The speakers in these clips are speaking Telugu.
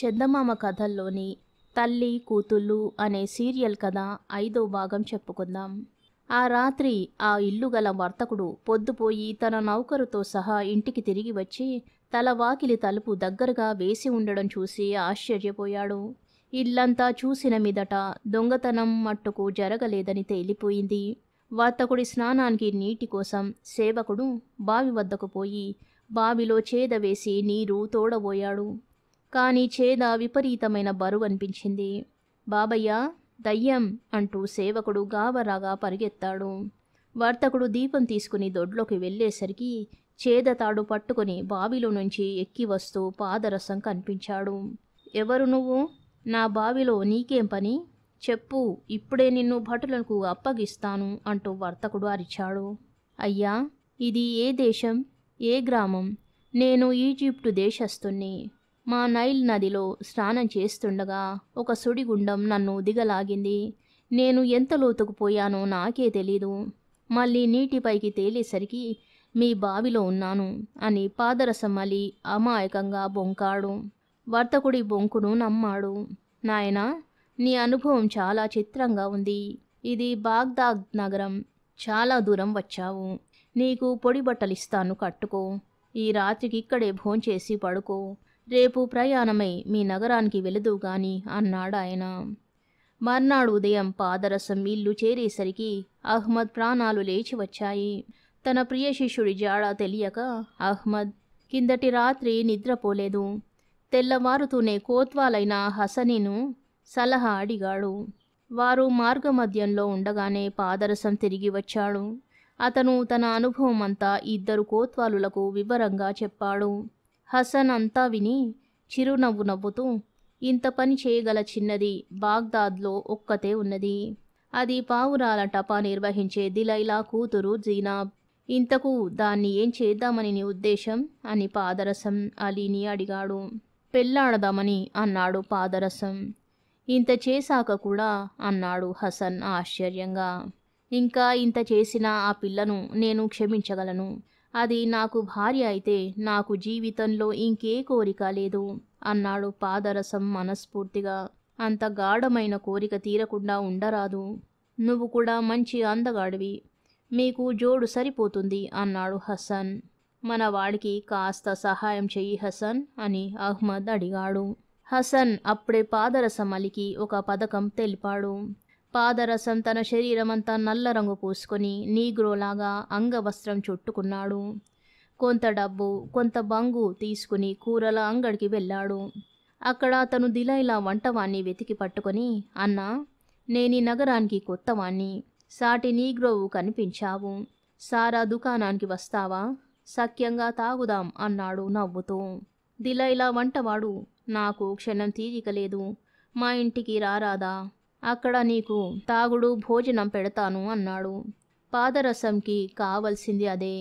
చందమామ కథల్లోని తల్లి కూతుళ్ళు అనే సీరియల్ కథ ఐదో భాగం చెప్పుకుందాం ఆ రాత్రి ఆ ఇల్లు గల వర్తకుడు పొద్దుపోయి తన నౌకరుతో సహా ఇంటికి తిరిగి వచ్చి తల వాకిలి తలుపు దగ్గరగా వేసి ఉండడం చూసి ఆశ్చర్యపోయాడు ఇల్లంతా చూసిన మీదట దొంగతనం మట్టుకు జరగలేదని తేలిపోయింది వర్తకుడి స్నానానికి నీటి కోసం సేవకుడు బావి వద్దకు పోయి బావిలో చేద వేసి నీరు తోడబోయాడు కానీ చేద విపరీతమైన బరువు అనిపించింది బాబయ్య దయ్యం అంటూ సేవకుడు గాబరాగా పరిగెత్తాడు వర్తకుడు దీపం తీసుకుని దొడ్లోకి వెళ్ళేసరికి చేద తాడు పట్టుకుని బావిలో నుంచి ఎక్కి వస్తూ పాదరసం కనిపించాడు ఎవరు నువ్వు నా బావిలో నీకేం పని చెప్పు ఇప్పుడే నిన్ను భటులకు అప్పగిస్తాను అంటూ వర్తకుడు అరిచాడు అయ్యా ఇది ఏ దేశం ఏ గ్రామం నేను ఈజిప్టు దేశస్తుణ్ణి మా నైల్ నదిలో స్నానం చేస్తుండగా ఒక సుడిగుండం నన్ను దిగలాగింది నేను ఎంత లోతుకు పోయానో నాకే తెలీదు మళ్ళీ నీటిపైకి తేలేసరికి మీ బావిలో ఉన్నాను అని పాదరసం అమాయకంగా బొంకాడు వర్తకుడి బొంకును నమ్మాడు నాయనా నీ అనుభవం చాలా చిత్రంగా ఉంది ఇది బాగ్దాద్ నగరం చాలా దూరం వచ్చావు నీకు పొడి బట్టలిస్తాను కట్టుకో ఈ రాత్రికి ఇక్కడే భోంచేసి పడుకో రేపు ప్రయాణమై మీ నగరానికి వెళదు గాని అన్నాడాయన మర్నాడు ఉదయం పాదరసం ఇల్లు చేరేసరికి అహ్మద్ ప్రాణాలు లేచి వచ్చాయి తన ప్రియ శిష్యుడి జాడ తెలియక అహ్మద్ కిందటి రాత్రి నిద్రపోలేదు తెల్లవారుతూనే కోత్వాలైన హసనీను సలహా అడిగాడు వారు మార్గమధ్యంలో ఉండగానే పాదరసం తిరిగి వచ్చాడు అతను తన అనుభవం అంతా ఇద్దరు కోత్వాలులకు వివరంగా చెప్పాడు హసన్ అంతా విని చిరునవ్వు నవ్వుతూ ఇంత పని చేయగల చిన్నది బాగ్దాద్లో ఒక్కతే ఉన్నది అది పావురాల టపా నిర్వహించే దిలైలా కూతురు జీనాబ్ ఇంతకు దాన్ని ఏం చేద్దామని నీ ఉద్దేశం అని పాదరసం అలీని అడిగాడు పెళ్ళాడదామని అన్నాడు పాదరసం ఇంత చేశాక కూడా అన్నాడు హసన్ ఆశ్చర్యంగా ఇంకా ఇంత చేసిన ఆ పిల్లను నేను క్షమించగలను అది నాకు భార్య అయితే నాకు జీవితంలో ఇంకే కోరిక లేదు అన్నాడు పాదరసం మనస్ఫూర్తిగా అంత గాఢమైన కోరిక తీరకుండా ఉండరాదు నువ్వు కూడా మంచి అందగాడివి మీకు జోడు సరిపోతుంది అన్నాడు హసన్ మన వాడికి కాస్త సహాయం చెయ్యి హసన్ అని అహ్మద్ అడిగాడు హసన్ అప్పుడే పాదరసం అలికి ఒక పథకం తెలిపాడు పాదరసం తన శరీరమంతా నల్ల రంగు పూసుకొని నీగ్రోలాగా అంగవస్త్రం చుట్టుకున్నాడు కొంత డబ్బు కొంత బంగు తీసుకుని కూరల అంగడికి వెళ్ళాడు అక్కడ అతను దిలైలా వంటవాణ్ణి వెతికి పట్టుకొని అన్నా నేని నగరానికి కొత్తవాణ్ణి సాటి నీగ్రోవు కనిపించావు సారా దుకాణానికి వస్తావా సఖ్యంగా తాగుదాం అన్నాడు నవ్వుతూ దిలైలా వంటవాడు నాకు క్షణం తీరికలేదు మా ఇంటికి రారాదా అక్కడ నీకు తాగుడు భోజనం పెడతాను అన్నాడు పాదరసంకి కావలసింది అదే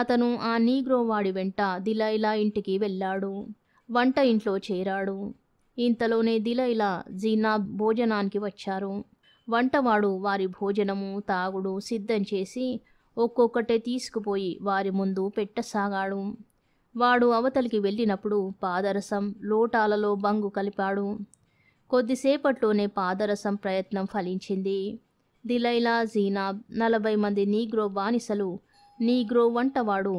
అతను ఆ నీగ్రోవాడి వెంట దిలైలా ఇంటికి వెళ్ళాడు వంట ఇంట్లో చేరాడు ఇంతలోనే దిలైలా జీనా భోజనానికి వచ్చారు వంటవాడు వారి భోజనము తాగుడు సిద్ధం చేసి ఒక్కొక్కటే తీసుకుపోయి వారి ముందు పెట్టసాగాడు వాడు అవతలికి వెళ్ళినప్పుడు పాదరసం లోటాలలో బంగు కలిపాడు కొద్దిసేపట్లోనే పాదరసం ప్రయత్నం ఫలించింది దిలైలా జీనాబ్ నలభై మంది నీగ్రో బానిసలు నీగ్రో వంటవాడు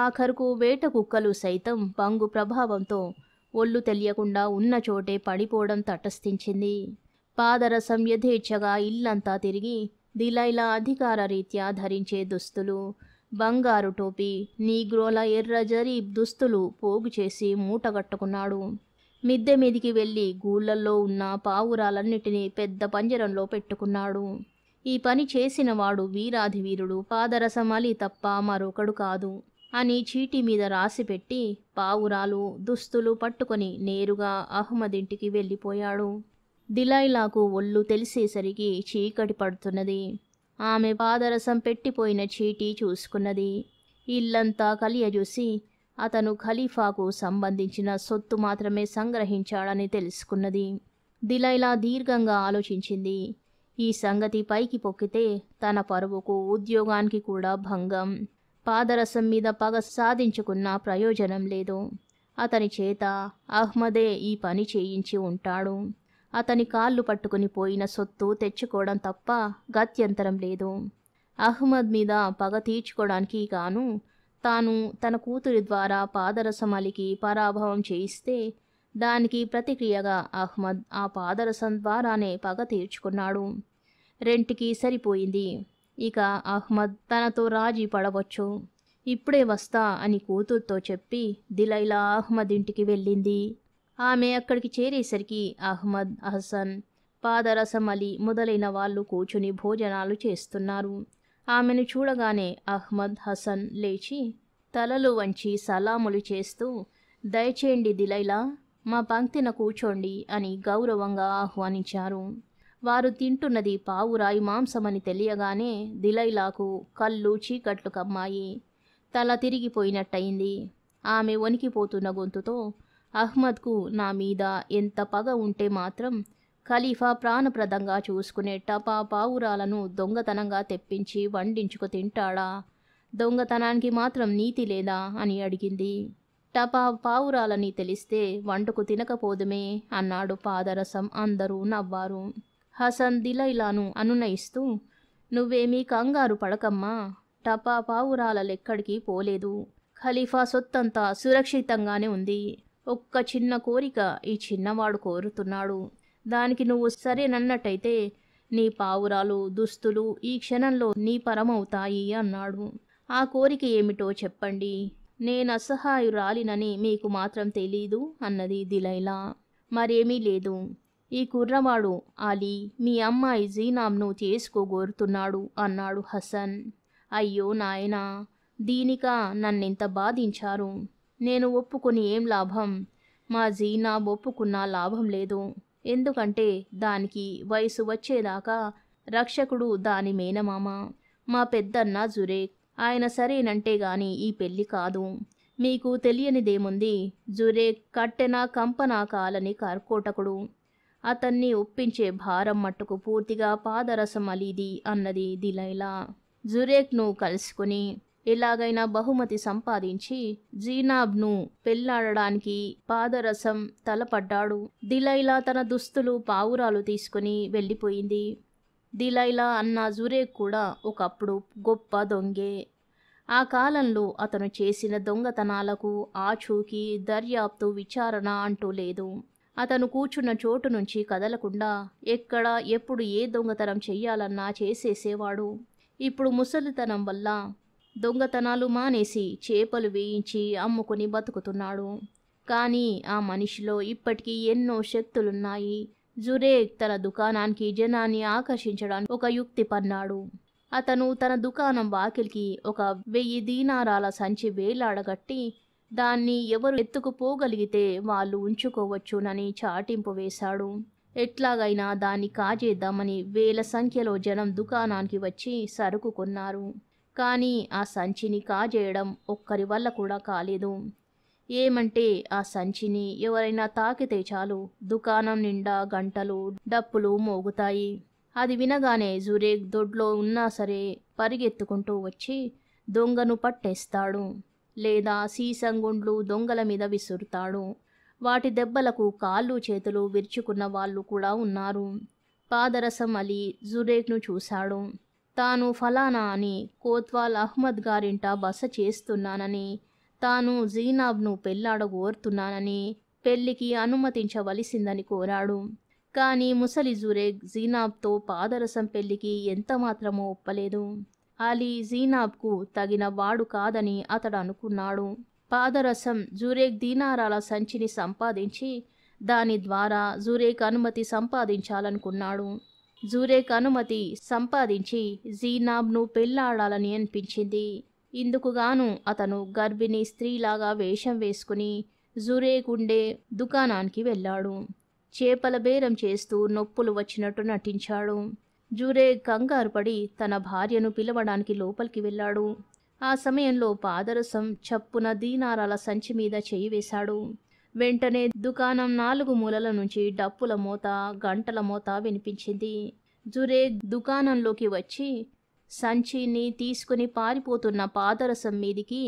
ఆఖరుకు వేట కుక్కలు సైతం బంగు ప్రభావంతో ఒళ్ళు తెలియకుండా ఉన్న చోటే పడిపోవడం తటస్థించింది పాదరసం యథేచ్ఛగా ఇల్లంతా తిరిగి దిలైలా అధికార రీత్యా ధరించే దుస్తులు బంగారు టోపీ నీగ్రోల ఎర్ర జరీబ్ దుస్తులు పోగు చేసి మూటగట్టుకున్నాడు మిద్దె మీదికి వెళ్ళి గూళ్ళల్లో ఉన్న పావురాలన్నిటినీ పెద్ద పంజరంలో పెట్టుకున్నాడు ఈ పని చేసినవాడు వీరాధివీరుడు పాదరసం తప్ప మరొకడు కాదు అని చీటీ మీద రాసిపెట్టి పావురాలు దుస్తులు పట్టుకొని నేరుగా అహ్మద్ ఇంటికి వెళ్ళిపోయాడు దిలైలాకు ఒళ్ళు తెలిసేసరికి చీకటి పడుతున్నది ఆమె పాదరసం పెట్టిపోయిన చీటీ చూసుకున్నది ఇల్లంతా కలియజూసి అతను ఖలీఫాకు సంబంధించిన సొత్తు మాత్రమే సంగ్రహించాడని తెలుసుకున్నది దిలైలా దీర్ఘంగా ఆలోచించింది ఈ సంగతి పైకి పొక్కితే తన పరువుకు ఉద్యోగానికి కూడా భంగం పాదరసం మీద పగ సాధించుకున్న ప్రయోజనం లేదు అతని చేత అహ్మదే ఈ పని చేయించి ఉంటాడు అతని కాళ్ళు పట్టుకుని పోయిన సొత్తు తెచ్చుకోవడం తప్ప గత్యంతరం లేదు అహ్మద్ మీద పగ తీర్చుకోవడానికి గాను తాను తన కూతురి ద్వారా పాదరసం అలికి పరాభవం చేయిస్తే దానికి ప్రతిక్రియగా అహ్మద్ ఆ పాదరసం ద్వారానే పగ తీర్చుకున్నాడు రెంటికి సరిపోయింది ఇక అహ్మద్ తనతో రాజీ పడవచ్చు ఇప్పుడే వస్తా అని కూతురుతో చెప్పి దిలైలా అహ్మద్ ఇంటికి వెళ్ళింది ఆమె అక్కడికి చేరేసరికి అహ్మద్ అహసన్ పాదరసం అలీ మొదలైన వాళ్ళు కూర్చుని భోజనాలు చేస్తున్నారు ఆమెను చూడగానే అహ్మద్ హసన్ లేచి తలలు వంచి సలాములు చేస్తూ దయచేయండి దిలైలా మా పంక్తిన కూర్చోండి అని గౌరవంగా ఆహ్వానించారు వారు తింటున్నది పావురాయి మాంసమని తెలియగానే దిలైలాకు కళ్ళు చీకట్లు కమ్మాయి తల తిరిగిపోయినట్టయింది ఆమె వణికిపోతున్న గొంతుతో అహ్మద్కు నా మీద ఎంత పగ ఉంటే మాత్రం ఖలీఫా ప్రాణప్రదంగా చూసుకునే టపా పావురాలను దొంగతనంగా తెప్పించి వండించుకు తింటాడా దొంగతనానికి మాత్రం నీతి లేదా అని అడిగింది టపా పావురాలని తెలిస్తే వంటకు తినకపోదుమే అన్నాడు పాదరసం అందరూ నవ్వారు హసన్ దిలైలాను అనునయిస్తూ నువ్వేమీ కంగారు పడకమ్మా టపా పావురాలెక్కడికి పోలేదు ఖలీఫా సొత్తంతా సురక్షితంగానే ఉంది ఒక్క చిన్న కోరిక ఈ చిన్నవాడు కోరుతున్నాడు దానికి నువ్వు సరేనన్నట్టయితే నీ పావురాలు దుస్తులు ఈ క్షణంలో నీ పరమవుతాయి అన్నాడు ఆ కోరిక ఏమిటో చెప్పండి నేను అసహాయురాలినని మీకు మాత్రం తెలీదు అన్నది దిలైలా మరేమీ లేదు ఈ కుర్రవాడు అలీ మీ అమ్మాయి జీనాంను చేసుకోగోరుతున్నాడు అన్నాడు హసన్ అయ్యో నాయనా దీనిక నన్నెంత బాధించారు నేను ఒప్పుకుని ఏం లాభం మా జీనాబ్ ఒప్పుకున్నా లాభం లేదు ఎందుకంటే దానికి వయసు వచ్చేదాకా రక్షకుడు దాని మేనమామ మా పెద్దన్న జురేక్ ఆయన సరేనంటే గాని ఈ పెళ్ళి కాదు మీకు తెలియనిదేముంది జురేక్ కట్టెన కంపనా కాలని కర్కోటకుడు అతన్ని ఒప్పించే భారం మట్టుకు పూర్తిగా పాదరసం అలీది అన్నది దిలైలా జురేక్ను కలుసుకుని ఎలాగైనా బహుమతి సంపాదించి జీనాబ్ను పెళ్లాడడానికి పాదరసం తలపడ్డాడు దిలైలా తన దుస్తులు పావురాలు తీసుకుని వెళ్ళిపోయింది దిలైలా అన్న జురేక్ కూడా ఒకప్పుడు గొప్ప దొంగే ఆ కాలంలో అతను చేసిన దొంగతనాలకు ఆచూకీ దర్యాప్తు విచారణ అంటూ లేదు అతను కూర్చున్న చోటు నుంచి కదలకుండా ఎక్కడ ఎప్పుడు ఏ దొంగతనం చెయ్యాలన్నా చేసేసేవాడు ఇప్పుడు ముసలితనం వల్ల దొంగతనాలు మానేసి చేపలు వేయించి అమ్ముకుని బతుకుతున్నాడు కానీ ఆ మనిషిలో ఇప్పటికీ ఎన్నో శక్తులున్నాయి జురేక్ తన దుకాణానికి జనాన్ని ఆకర్షించడానికి ఒక యుక్తి పన్నాడు అతను తన దుకాణం వాకిలికి ఒక వెయ్యి దీనారాల సంచి వేలాడగట్టి దాన్ని ఎవరు ఎత్తుకుపోగలిగితే వాళ్ళు ఉంచుకోవచ్చునని చాటింపు వేశాడు ఎట్లాగైనా దాన్ని కాజేద్దామని వేల సంఖ్యలో జనం దుకాణానికి వచ్చి సరుకు కొన్నారు కానీ ఆ సంచిని కాజేయడం ఒక్కరి వల్ల కూడా కాలేదు ఏమంటే ఆ సంచిని ఎవరైనా తాకితే చాలు దుకాణం నిండా గంటలు డప్పులు మోగుతాయి అది వినగానే జురేక్ దొడ్లో ఉన్నా సరే పరిగెత్తుకుంటూ వచ్చి దొంగను పట్టేస్తాడు లేదా సీసంగుండ్లు దొంగల మీద విసురుతాడు వాటి దెబ్బలకు కాళ్ళు చేతులు విరుచుకున్న వాళ్ళు కూడా ఉన్నారు పాదరసం అలీ జురేక్ను చూశాడు తాను ఫలానా అని కోత్వాల్ అహ్మద్ గారింట బస చేస్తున్నానని తాను జీనాబ్ను కోరుతున్నానని పెళ్లికి అనుమతించవలసిందని కోరాడు కానీ ముసలి జురేగ్ జీనాబ్తో పాదరసం పెళ్లికి ఎంత మాత్రమో ఒప్పలేదు అలీ జీనాబ్కు తగిన వాడు కాదని అతడు అనుకున్నాడు పాదరసం జురేక్ దీనారాల సంచిని సంపాదించి దాని ద్వారా జురేక్ అనుమతి సంపాదించాలనుకున్నాడు జూరేక్ అనుమతి సంపాదించి జీనాబ్ను పెళ్లాడాలని అనిపించింది ఇందుకుగాను అతను గర్భిణీ స్త్రీలాగా వేషం వేసుకుని జురేక్ ఉండే దుకాణానికి వెళ్ళాడు చేపల బేరం చేస్తూ నొప్పులు వచ్చినట్టు నటించాడు జూరే కంగారు పడి తన భార్యను పిలవడానికి లోపలికి వెళ్ళాడు ఆ సమయంలో పాదరసం చప్పున దీనారాల సంచి మీద చేయి వేశాడు వెంటనే దుకాణం నాలుగు మూలల నుంచి డప్పుల మోత గంటల మోత వినిపించింది జురే దుకాణంలోకి వచ్చి సంచిని తీసుకుని పారిపోతున్న పాదరసం మీదికి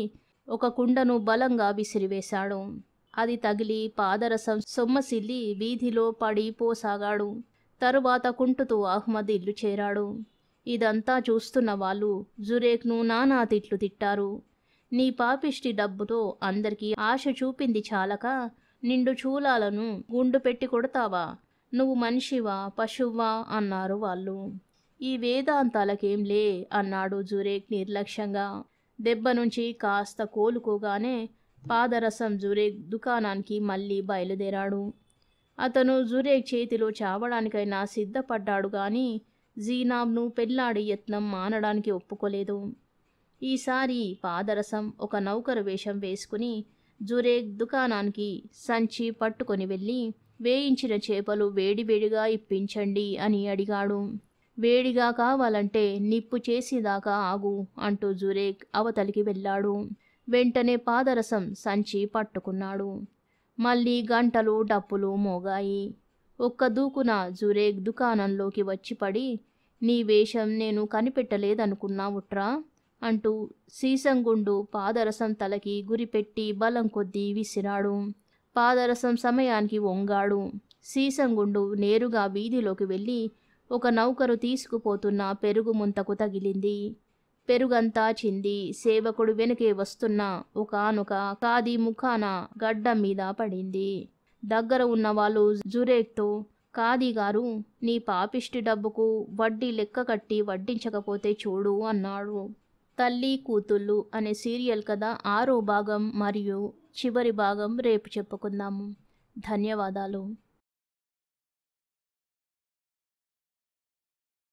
ఒక కుండను బలంగా విసిరివేశాడు అది తగిలి పాదరసం సొమ్మసిల్లి వీధిలో పడి పోసాగాడు తరువాత కుంటుతూ అహ్మద్ ఇల్లు చేరాడు ఇదంతా చూస్తున్న వాళ్ళు జురేక్ను నానా తిట్లు తిట్టారు నీ పాపిష్టి డబ్బుతో అందరికీ ఆశ చూపింది చాలక నిండు చూలాలను గుండు పెట్టి కొడతావా నువ్వు మనిషివా పశువా అన్నారు వాళ్ళు ఈ వేదాంతాలకేం లే అన్నాడు జురేక్ నిర్లక్ష్యంగా దెబ్బ నుంచి కాస్త కోలుకోగానే పాదరసం జురేక్ దుకాణానికి మళ్ళీ బయలుదేరాడు అతను జురేక్ చేతిలో చావడానికైనా సిద్ధపడ్డాడు కానీ జీనాబ్ను పెళ్లాడి యత్నం మానడానికి ఒప్పుకోలేదు ఈసారి పాదరసం ఒక నౌకరు వేషం వేసుకుని జురేక్ దుకాణానికి సంచి పట్టుకొని వెళ్ళి వేయించిన చేపలు వేడివేడిగా ఇప్పించండి అని అడిగాడు వేడిగా కావాలంటే నిప్పు చేసేదాకా ఆగు అంటూ జురేక్ అవతలికి వెళ్ళాడు వెంటనే పాదరసం సంచి పట్టుకున్నాడు మళ్ళీ గంటలు డప్పులు మోగాయి ఒక్క దూకున జురేక్ దుకాణంలోకి వచ్చి పడి నీ వేషం నేను కనిపెట్టలేదనుకున్నావుట్రా అంటూ సీసంగుండు పాదరసం తలకి గురిపెట్టి బలం కొద్దీ విసిరాడు పాదరసం సమయానికి వంగాడు సీసంగుండు నేరుగా వీధిలోకి వెళ్ళి ఒక నౌకరు తీసుకుపోతున్న పెరుగు ముంతకు తగిలింది పెరుగంతా చింది సేవకుడు వెనుకే వస్తున్న ఒకనొక కాది ముఖాన గడ్డం మీద పడింది దగ్గర ఉన్న వాళ్ళు జురేక్తో కాది గారు నీ పాపిష్టి డబ్బుకు వడ్డీ లెక్క కట్టి వడ్డించకపోతే చూడు అన్నాడు తల్లి కూతుళ్ళు అనే సీరియల్ కథ ఆరో భాగం మరియు చివరి భాగం రేపు చెప్పుకుందాము ధన్యవాదాలు